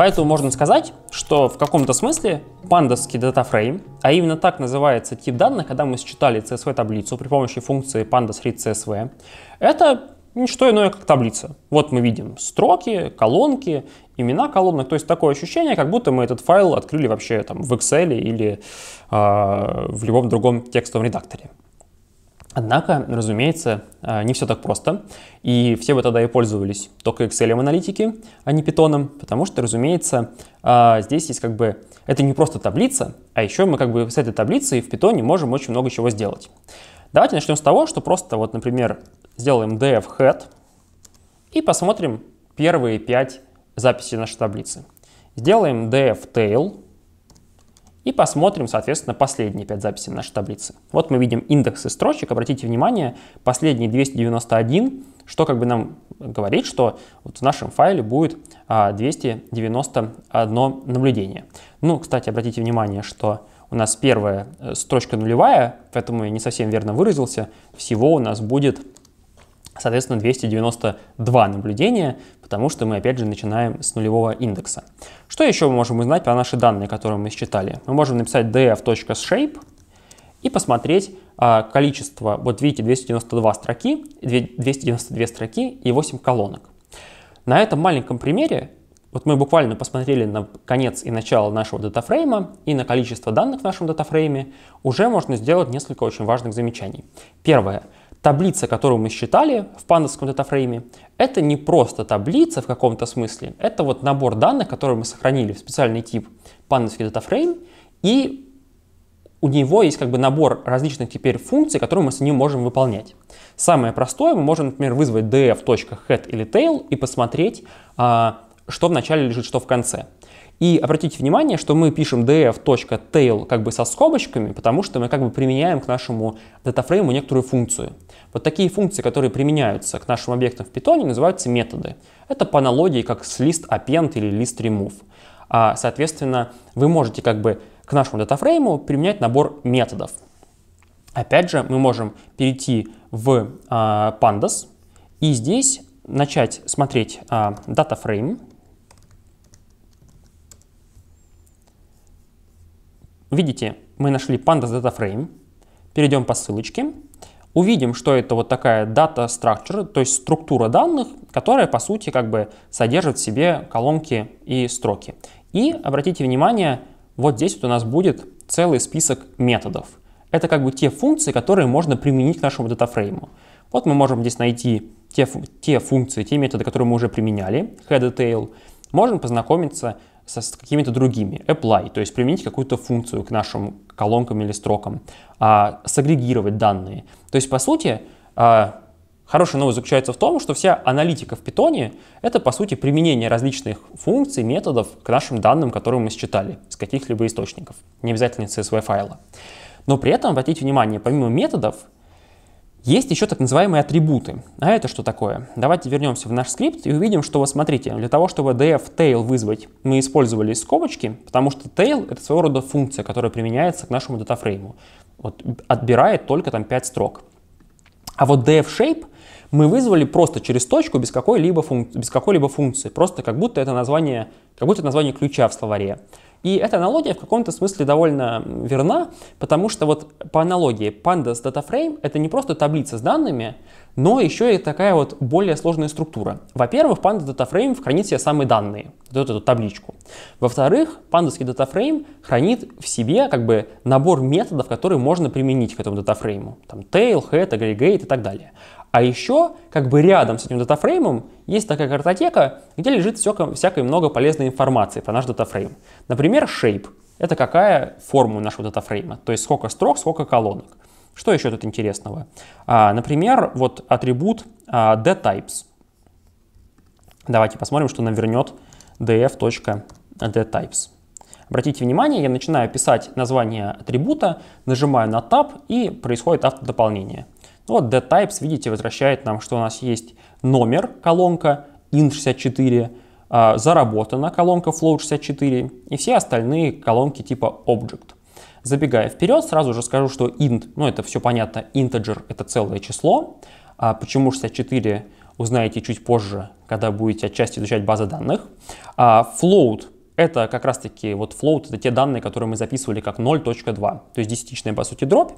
Поэтому можно сказать, что в каком-то смысле пандасский датафрейм, а именно так называется тип данных, когда мы считали CSV-таблицу при помощи функции pandas.read_csv, это не что иное, как таблица. Вот мы видим строки, колонки, имена колонок. То есть такое ощущение, как будто мы этот файл открыли вообще там в Excel или э, в любом другом текстовом редакторе. Однако, разумеется, а, не все так просто, и все бы тогда и пользовались только Excel аналитики, а не Python, потому что, разумеется, а, здесь есть как бы... Это не просто таблица, а еще мы как бы с этой таблицей в Python можем очень много чего сделать. Давайте начнем с того, что просто вот, например, сделаем df head и посмотрим первые пять записей нашей таблицы. Сделаем df tail, и посмотрим, соответственно, последние 5 записей нашей таблицы. Вот мы видим индексы строчек. Обратите внимание, последние 291, что как бы нам говорит, что вот в нашем файле будет 291 а, наблюдение. Ну, кстати, обратите внимание, что у нас первая э, строчка нулевая, поэтому я не совсем верно выразился. Всего у нас будет соответственно, 292 наблюдения, потому что мы, опять же, начинаем с нулевого индекса. Что еще мы можем узнать про наши данные, которые мы считали? Мы можем написать df.shape и посмотреть а, количество, вот видите, 292 строки, 292 строки и 8 колонок. На этом маленьком примере вот мы буквально посмотрели на конец и начало нашего датафрейма и на количество данных в нашем датафрейме, уже можно сделать несколько очень важных замечаний. Первое. Таблица, которую мы считали в пандасском датафрейме, это не просто таблица в каком-то смысле, это вот набор данных, которые мы сохранили в специальный тип пандасский датафрейм, и у него есть как бы набор различных теперь функций, которые мы с ним можем выполнять. Самое простое, мы можем, например, вызвать df.head или tail и посмотреть, а, что в начале лежит, что в конце. И обратите внимание, что мы пишем df.tail как бы со скобочками, потому что мы как бы применяем к нашему датафрейму некоторую функцию. Вот такие функции, которые применяются к нашим объектам в Python, называются методы. Это по аналогии как с list append или list remove. А, соответственно, вы можете как бы к нашему датафрейму применять набор методов. Опять же, мы можем перейти в а, pandas и здесь начать смотреть а, датафрейм. Видите, мы нашли pandas датафрейм. Перейдем по ссылочке Увидим, что это вот такая data structure, то есть структура данных, которая по сути как бы содержит в себе колонки и строки. И обратите внимание, вот здесь вот у нас будет целый список методов. Это как бы те функции, которые можно применить к нашему датафрейму. Вот мы можем здесь найти те, те функции, те методы, которые мы уже применяли, head и tail. Можем познакомиться со, с какими-то другими. Apply, то есть применить какую-то функцию к нашим колонкам или строкам. А, сагрегировать данные. То есть, по сути, а, Хорошая новость заключается в том, что вся аналитика в питоне — это, по сути, применение различных функций, методов к нашим данным, которые мы считали с каких-либо источников, не обязательно CSV-файла. Но при этом, обратите внимание, помимо методов, есть еще так называемые атрибуты. А это что такое? Давайте вернемся в наш скрипт и увидим, что вот смотрите, для того, чтобы df tail вызвать, мы использовали скобочки, потому что tail это своего рода функция, которая применяется к нашему датафрейму. Вот отбирает только там 5 строк. А вот df shape мы вызвали просто через точку без какой-либо функ... без какой-либо функции, просто как будто это название, как будто это название ключа в словаре. И эта аналогия в каком-то смысле довольно верна, потому что вот по аналогии pandas DataFrame это не просто таблица с данными, но еще и такая вот более сложная структура. Во-первых, pandas DataFrame хранит все самые данные, вот эту табличку. Во-вторых, пандовский DataFrame хранит в себе как бы набор методов, которые можно применить к этому датафрейму. Там tail, head, aggregate и так далее. А еще, как бы рядом с этим датафреймом, есть такая картотека, где лежит всякое много полезной информации про наш датафрейм. Например, shape. Это какая форма нашего датафрейма, то есть сколько строк, сколько колонок. Что еще тут интересного? А, например, вот атрибут а, dtypes. Давайте посмотрим, что нам вернет df.dtypes. Обратите внимание, я начинаю писать название атрибута, нажимаю на Tab и происходит автодополнение. Ну вот dtypes, видите, возвращает нам, что у нас есть номер колонка in64, а, заработана колонка float64 и все остальные колонки типа object. Забегая вперед, сразу же скажу, что int, ну это все понятно, integer это целое число, а почему 64 узнаете чуть позже, когда будете отчасти изучать базы данных. А float это как раз таки вот float, это те данные, которые мы записывали как 0.2, то есть десятичная по сути дробь.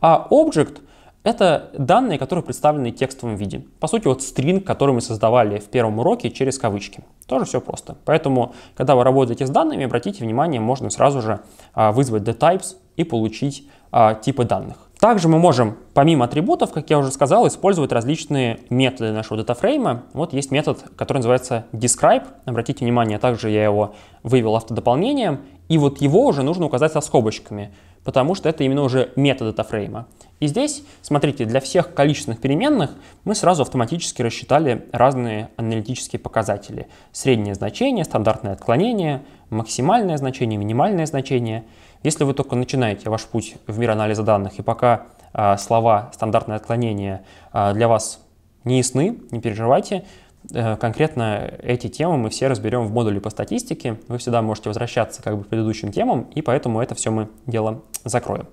А object это данные, которые представлены в текстовом виде. По сути, вот стринг, который мы создавали в первом уроке через кавычки. Тоже все просто. Поэтому, когда вы работаете с данными, обратите внимание, можно сразу же а, вызвать dtypes и получить а, типы данных. Также мы можем, помимо атрибутов, как я уже сказал, использовать различные методы нашего датафрейма. Вот есть метод, который называется describe. Обратите внимание, также я его вывел автодополнением. И вот его уже нужно указать со скобочками потому что это именно уже метод датафрейма. И здесь, смотрите, для всех количественных переменных мы сразу автоматически рассчитали разные аналитические показатели. Среднее значение, стандартное отклонение, максимальное значение, минимальное значение. Если вы только начинаете ваш путь в мир анализа данных, и пока э, слова «стандартное отклонение» э, для вас не ясны, не переживайте, Э, конкретно эти темы мы все разберем в модуле по статистике. Вы всегда можете возвращаться как бы к предыдущим темам, и поэтому это все мы дело закроем.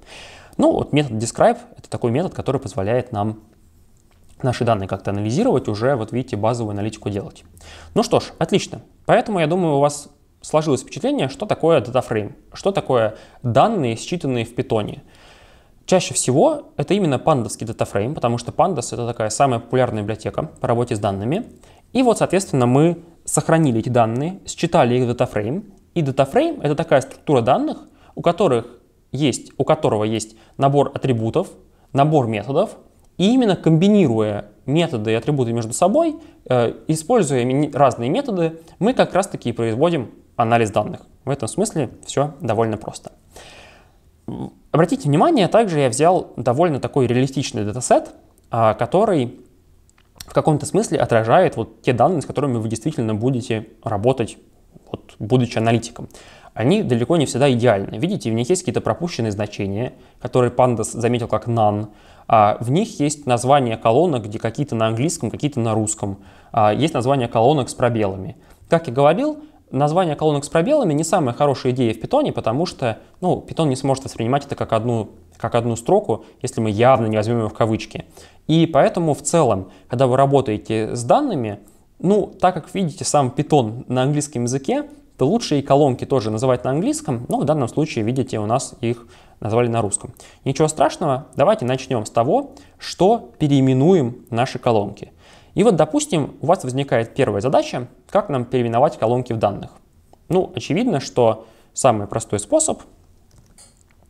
Ну, вот метод describe — это такой метод, который позволяет нам наши данные как-то анализировать, уже, вот видите, базовую аналитику делать. Ну что ж, отлично. Поэтому, я думаю, у вас сложилось впечатление, что такое датафрейм, что такое данные, считанные в питоне. Чаще всего это именно пандасский датафрейм, потому что pandas это такая самая популярная библиотека по работе с данными. И вот, соответственно, мы сохранили эти данные, считали их в датафрейм. И датафрейм — это такая структура данных, у, которых есть, у которого есть набор атрибутов, набор методов, и именно комбинируя методы и атрибуты между собой, э, используя разные методы, мы как раз-таки производим анализ данных. В этом смысле все довольно просто. Обратите внимание, также я взял довольно такой реалистичный датасет, а, который в каком-то смысле отражает вот те данные, с которыми вы действительно будете работать, вот, будучи аналитиком. Они далеко не всегда идеальны. Видите, в них есть какие-то пропущенные значения, которые Pandas заметил как NaN. А в них есть названия колонок, где какие-то на английском, какие-то на русском. А есть названия колонок с пробелами. Как я говорил, название колонок с пробелами не самая хорошая идея в питоне, потому что ну, питон не сможет воспринимать это как одну как одну строку, если мы явно не возьмем ее в кавычки. И поэтому в целом, когда вы работаете с данными, ну, так как видите сам Python на английском языке, то лучше и колонки тоже называть на английском, но в данном случае, видите, у нас их назвали на русском. Ничего страшного, давайте начнем с того, что переименуем наши колонки. И вот, допустим, у вас возникает первая задача, как нам переименовать колонки в данных. Ну, очевидно, что самый простой способ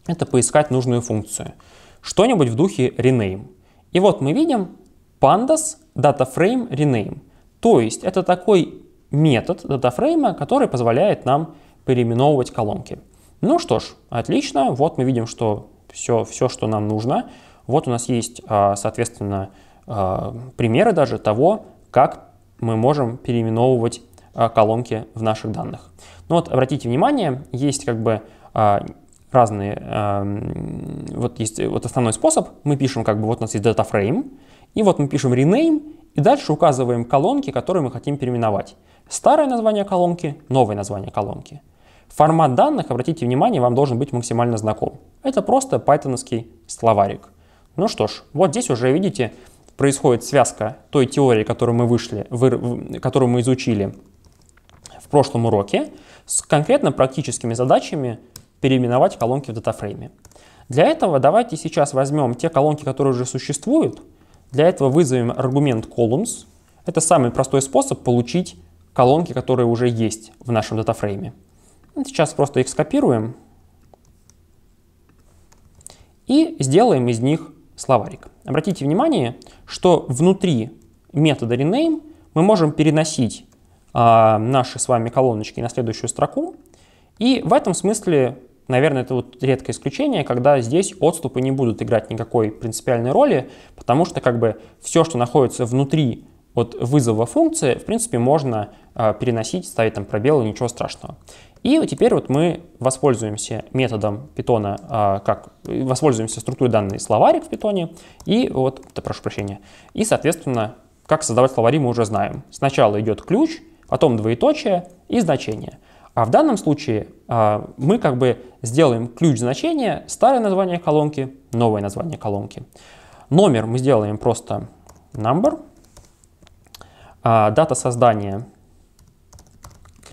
это поискать нужную функцию. Что-нибудь в духе rename. И вот мы видим pandas dataframe rename. То есть это такой метод датафрейма, который позволяет нам переименовывать колонки. Ну что ж, отлично. Вот мы видим, что все, все что нам нужно. Вот у нас есть, а, соответственно, а, примеры даже того, как мы можем переименовывать а, колонки в наших данных. Но ну вот обратите внимание, есть как бы разные, эм, вот есть э, вот основной способ, мы пишем как бы вот у нас есть датафрейм, и вот мы пишем rename, и дальше указываем колонки, которые мы хотим переименовать. Старое название колонки, новое название колонки. Формат данных, обратите внимание, вам должен быть максимально знаком. Это просто пайтоновский словарик. Ну что ж, вот здесь уже, видите, происходит связка той теории, которую мы, вышли, вы, которую мы изучили в прошлом уроке, с конкретно практическими задачами переименовать колонки в датафрейме. Для этого давайте сейчас возьмем те колонки, которые уже существуют. Для этого вызовем аргумент columns. Это самый простой способ получить колонки, которые уже есть в нашем датафрейме. Сейчас просто их скопируем и сделаем из них словарик. Обратите внимание, что внутри метода rename мы можем переносить э, наши с вами колоночки на следующую строку. И в этом смысле наверное, это вот редкое исключение, когда здесь отступы не будут играть никакой принципиальной роли, потому что как бы все, что находится внутри вот вызова функции, в принципе, можно э, переносить, ставить там пробелы, ничего страшного. И вот теперь вот мы воспользуемся методом питона, э, как воспользуемся структурой данных словарик в питоне, и вот, да, прошу прощения, и, соответственно, как создавать словари мы уже знаем. Сначала идет ключ, потом двоеточие и значение – а в данном случае а, мы как бы сделаем ключ значения, старое название колонки, новое название колонки. Номер мы сделаем просто number. А, дата создания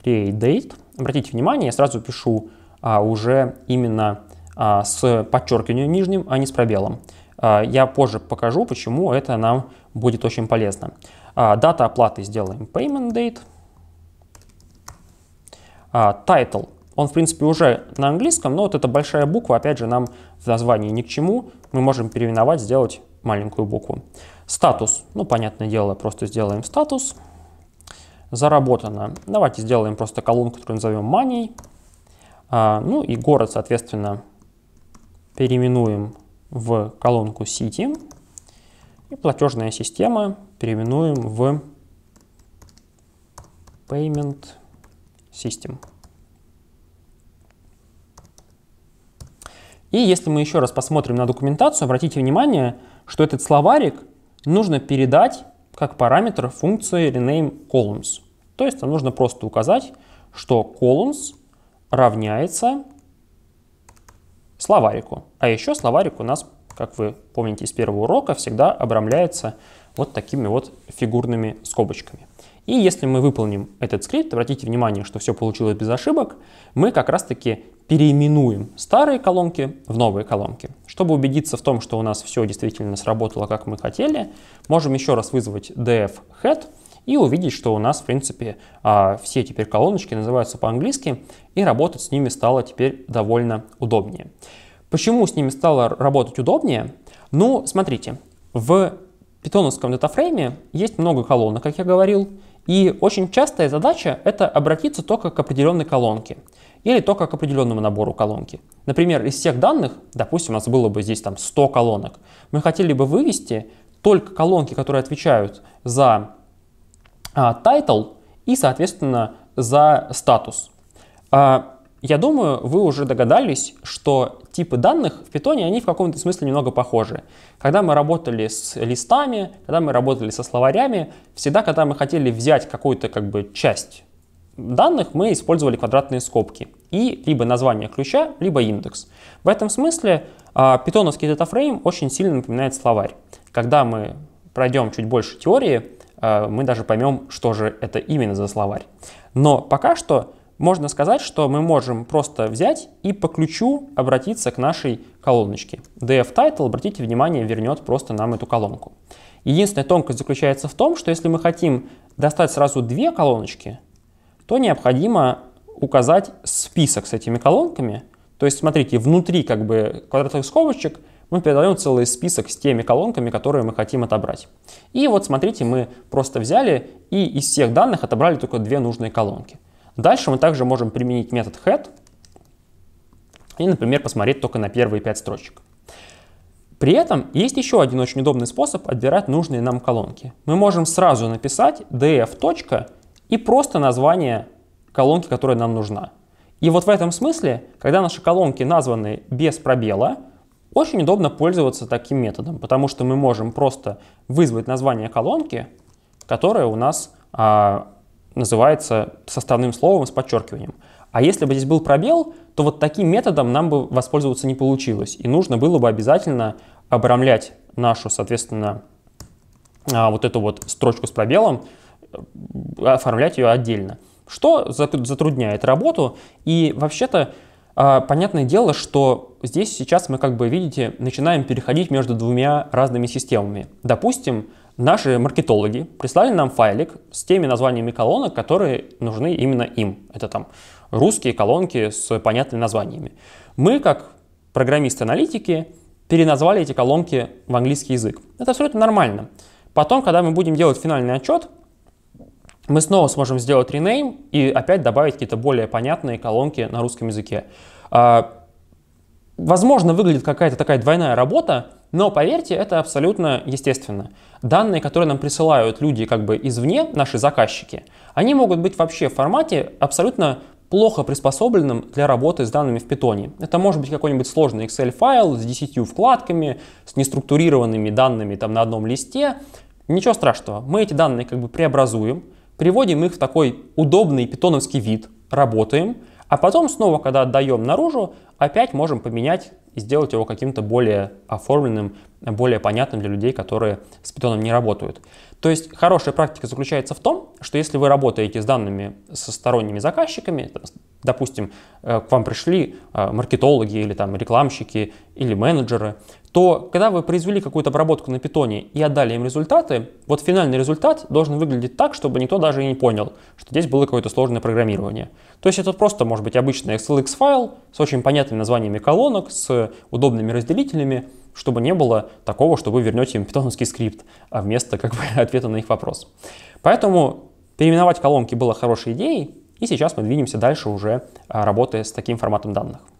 create date. Обратите внимание, я сразу пишу а, уже именно с подчеркиванием нижним, а не с пробелом. я позже покажу, почему это нам будет очень полезно. дата оплаты сделаем payment date. А, title. Он, в принципе, уже на английском, но вот эта большая буква, опять же, нам в названии ни к чему. Мы можем переименовать, сделать маленькую букву. Статус. Ну, понятное дело, просто сделаем статус. Заработано. Давайте сделаем просто колонку, которую назовем money. А, ну и город, соответственно, переименуем в колонку City. И платежная система переименуем в Payment system. И если мы еще раз посмотрим на документацию, обратите внимание, что этот словарик нужно передать как параметр функции rename columns. То есть нам нужно просто указать, что columns равняется словарику. А еще словарик у нас, как вы помните из первого урока, всегда обрамляется вот такими вот фигурными скобочками. И если мы выполним этот скрипт, обратите внимание, что все получилось без ошибок, мы как раз-таки переименуем старые колонки в новые колонки. Чтобы убедиться в том, что у нас все действительно сработало, как мы хотели, можем еще раз вызвать df head и увидеть, что у нас, в принципе, а, все теперь колоночки называются по-английски, и работать с ними стало теперь довольно удобнее. Почему с ними стало работать удобнее? Ну, смотрите, в питоновском датафрейме есть много колонок, как я говорил, и очень частая задача – это обратиться только к определенной колонке или только к определенному набору колонки. Например, из всех данных, допустим, у нас было бы здесь там 100 колонок, мы хотели бы вывести только колонки, которые отвечают за а, title и, соответственно, за статус. А, я думаю, вы уже догадались, что типы данных в питоне, они в каком-то смысле немного похожи. Когда мы работали с листами, когда мы работали со словарями, всегда, когда мы хотели взять какую-то как бы часть данных, мы использовали квадратные скобки и либо название ключа, либо индекс. В этом смысле а, питоновский датафрейм очень сильно напоминает словарь. Когда мы пройдем чуть больше теории, а, мы даже поймем, что же это именно за словарь. Но пока что можно сказать, что мы можем просто взять и по ключу обратиться к нашей колоночке. df.title. обратите внимание, вернет просто нам эту колонку. Единственная тонкость заключается в том, что если мы хотим достать сразу две колоночки, то необходимо указать список с этими колонками. То есть, смотрите, внутри как бы квадратных скобочек мы передаем целый список с теми колонками, которые мы хотим отобрать. И вот смотрите, мы просто взяли и из всех данных отобрали только две нужные колонки. Дальше мы также можем применить метод head и, например, посмотреть только на первые 5 строчек. При этом есть еще один очень удобный способ отбирать нужные нам колонки. Мы можем сразу написать df. и просто название колонки, которая нам нужна. И вот в этом смысле, когда наши колонки названы без пробела, очень удобно пользоваться таким методом, потому что мы можем просто вызвать название колонки, которая у нас а, называется составным словом с подчеркиванием. А если бы здесь был пробел, то вот таким методом нам бы воспользоваться не получилось. И нужно было бы обязательно обрамлять нашу, соответственно, а, вот эту вот строчку с пробелом, э, оформлять ее отдельно. Что затрудняет работу. И вообще-то а, понятное дело, что здесь сейчас мы, как бы видите, начинаем переходить между двумя разными системами. Допустим, Наши маркетологи прислали нам файлик с теми названиями колонок, которые нужны именно им. Это там русские колонки с понятными названиями. Мы, как программисты-аналитики, переназвали эти колонки в английский язык. Это абсолютно нормально. Потом, когда мы будем делать финальный отчет, мы снова сможем сделать rename и опять добавить какие-то более понятные колонки на русском языке. А, возможно, выглядит какая-то такая двойная работа, но поверьте, это абсолютно естественно. Данные, которые нам присылают люди как бы извне, наши заказчики, они могут быть вообще в формате абсолютно плохо приспособленным для работы с данными в питоне. Это может быть какой-нибудь сложный Excel файл с 10 вкладками, с неструктурированными данными там на одном листе. Ничего страшного, мы эти данные как бы преобразуем, приводим их в такой удобный питоновский вид, работаем, а потом снова, когда отдаем наружу, опять можем поменять и сделать его каким-то более оформленным, более понятным для людей, которые с питоном не работают. То есть хорошая практика заключается в том, что если вы работаете с данными со сторонними заказчиками, допустим, э, к вам пришли э, маркетологи или там рекламщики или менеджеры, то когда вы произвели какую-то обработку на питоне и отдали им результаты, вот финальный результат должен выглядеть так, чтобы никто даже и не понял, что здесь было какое-то сложное программирование. То есть это просто может быть обычный XLX файл с очень понятными названиями колонок, с удобными разделителями, чтобы не было такого, что вы вернете им питоновский скрипт, а вместо как бы ответа на их вопрос. Поэтому переименовать колонки было хорошей идеей, и сейчас мы двинемся дальше уже а, работая с таким форматом данных.